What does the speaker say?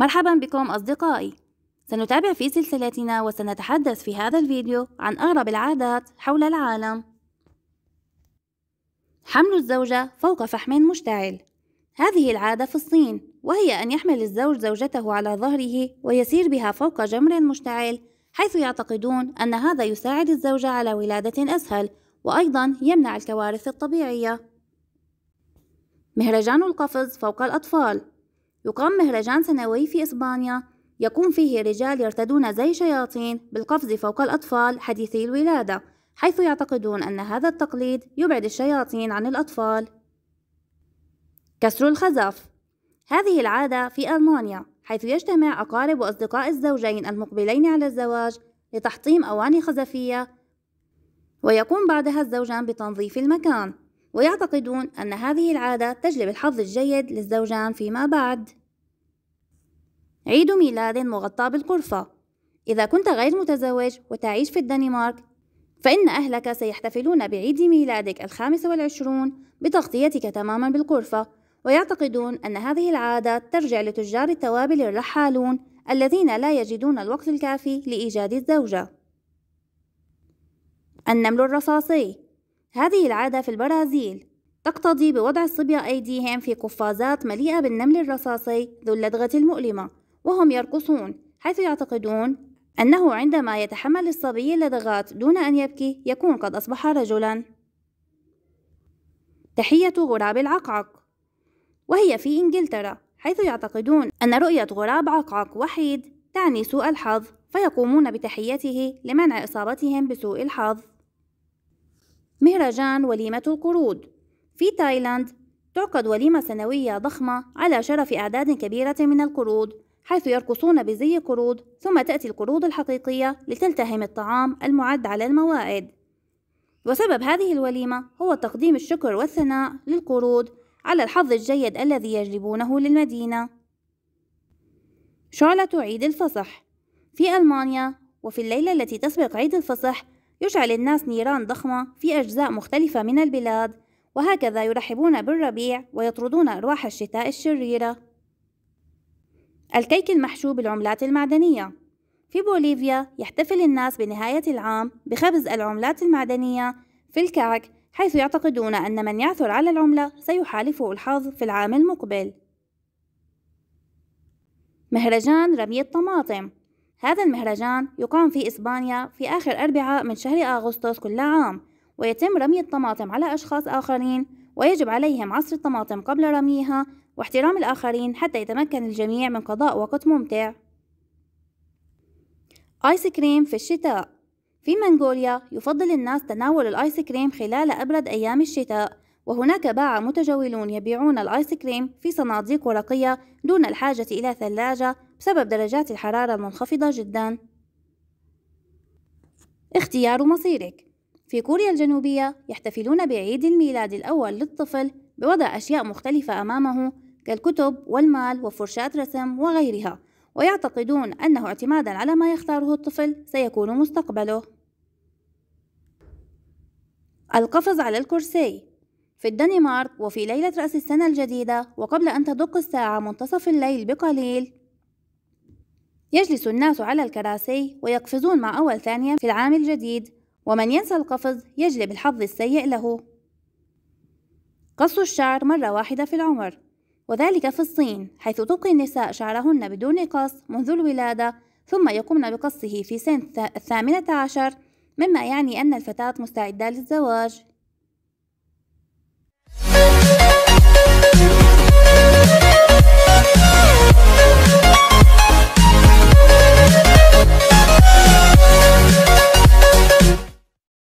مرحبا بكم أصدقائي سنتابع في سلسلتنا وسنتحدث في هذا الفيديو عن أغرب العادات حول العالم حمل الزوجة فوق فحم مشتعل هذه العادة في الصين وهي أن يحمل الزوج زوجته على ظهره ويسير بها فوق جمر مشتعل حيث يعتقدون أن هذا يساعد الزوجة على ولادة أسهل وأيضا يمنع الكوارث الطبيعية مهرجان القفز فوق الأطفال يقام مهرجان سنوي في إسبانيا يقوم فيه رجال يرتدون زي شياطين بالقفز فوق الأطفال حديثي الولادة حيث يعتقدون أن هذا التقليد يبعد الشياطين عن الأطفال كسر الخزف هذه العادة في ألمانيا حيث يجتمع أقارب وأصدقاء الزوجين المقبلين على الزواج لتحطيم أواني خزفية ويقوم بعدها الزوجان بتنظيف المكان ويعتقدون أن هذه العادة تجلب الحظ الجيد للزوجان فيما بعد عيد ميلاد مغطى بالقرفة إذا كنت غير متزوج وتعيش في الدنمارك فإن أهلك سيحتفلون بعيد ميلادك الخامس والعشرون بتغطيتك تماما بالقرفة ويعتقدون أن هذه العادة ترجع لتجار التوابل الرحالون الذين لا يجدون الوقت الكافي لإيجاد الزوجة النمل الرصاصي هذه العادة في البرازيل تقتضي بوضع الصبية أيديهم في قفازات مليئة بالنمل الرصاصي ذو اللدغة المؤلمة وهم يرقصون حيث يعتقدون أنه عندما يتحمل الصبي اللدغات دون أن يبكي يكون قد أصبح رجلا تحية غراب العقعق وهي في إنجلترا حيث يعتقدون أن رؤية غراب عقعق وحيد تعني سوء الحظ فيقومون بتحيته لمنع إصابتهم بسوء الحظ مهرجان وليمة القرود في تايلاند تعقد وليمة سنوية ضخمة على شرف أعداد كبيرة من القرود حيث يرقصون بزي قرود ثم تأتي القرود الحقيقية لتلتهم الطعام المعد على الموائد وسبب هذه الوليمة هو تقديم الشكر والثناء للقرود على الحظ الجيد الذي يجلبونه للمدينة شعلة عيد الفصح في ألمانيا وفي الليلة التي تسبق عيد الفصح يشعل الناس نيران ضخمة في أجزاء مختلفة من البلاد وهكذا يرحبون بالربيع ويطردون أرواح الشتاء الشريرة الكيك المحشو بالعملات المعدنية في بوليفيا يحتفل الناس بنهاية العام بخبز العملات المعدنية في الكعك حيث يعتقدون أن من يعثر على العملة سيحالفه الحظ في العام المقبل مهرجان رمي الطماطم هذا المهرجان يقام في إسبانيا في آخر أربعاء من شهر أغسطس كل عام ويتم رمي الطماطم على أشخاص آخرين ويجب عليهم عصر الطماطم قبل رميها واحترام الآخرين حتى يتمكن الجميع من قضاء وقت ممتع آيس كريم في الشتاء في منغوليا يفضل الناس تناول الآيس كريم خلال أبرد أيام الشتاء وهناك باعة متجولون يبيعون الآيس كريم في صناديق ورقية دون الحاجة إلى ثلاجة بسبب درجات الحرارة المنخفضة جدا اختيار مصيرك في كوريا الجنوبية يحتفلون بعيد الميلاد الأول للطفل بوضع أشياء مختلفة أمامه كالكتب والمال وفرشاة رسم وغيرها ويعتقدون أنه اعتمادا على ما يختاره الطفل سيكون مستقبله القفز على الكرسي في الدنمارك وفي ليلة رأس السنة الجديدة وقبل أن تدق الساعة منتصف الليل بقليل يجلس الناس على الكراسي ويقفزون مع أول ثانية في العام الجديد ومن ينسى القفز يجلب الحظ السيء له قص الشعر مرة واحدة في العمر وذلك في الصين حيث تبقي النساء شعرهن بدون قص منذ الولادة ثم يقمن بقصه في سن الثامنة عشر مما يعني أن الفتاة مستعدة للزواج